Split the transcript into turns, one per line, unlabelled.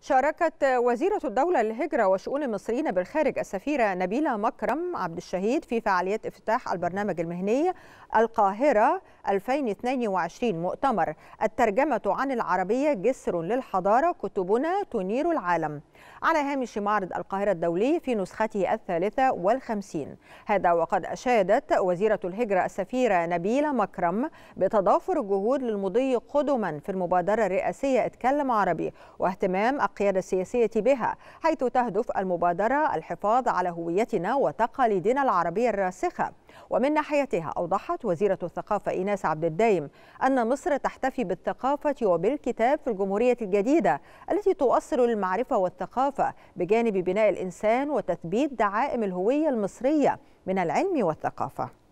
شاركت وزيرة الدولة للهجرة وشؤون المصريين بالخارج السفيرة نبيلة مكرم عبد الشهيد في فعالية افتتاح البرنامج المهني القاهرة 2022 مؤتمر الترجمة عن العربية جسر للحضارة كتبنا تنير العالم على هامش معرض القاهرة الدولي في نسخته الثالثة والخمسين هذا وقد أشادت وزيرة الهجرة السفيرة نبيلة مكرم بتضافر الجهود للمضي قدما في المبادرة الرئاسية اتكلم عربي واهتمام القيادة السياسية بها حيث تهدف المبادرة الحفاظ على هويتنا وتقاليدنا العربية الراسخة ومن ناحيتها أوضحت وزيرة الثقافة إيناس عبد الدايم أن مصر تحتفي بالثقافة وبالكتاب في الجمهورية الجديدة التي توصل المعرفة والثقافة بجانب بناء الإنسان وتثبيت دعائم الهوية المصرية من العلم والثقافة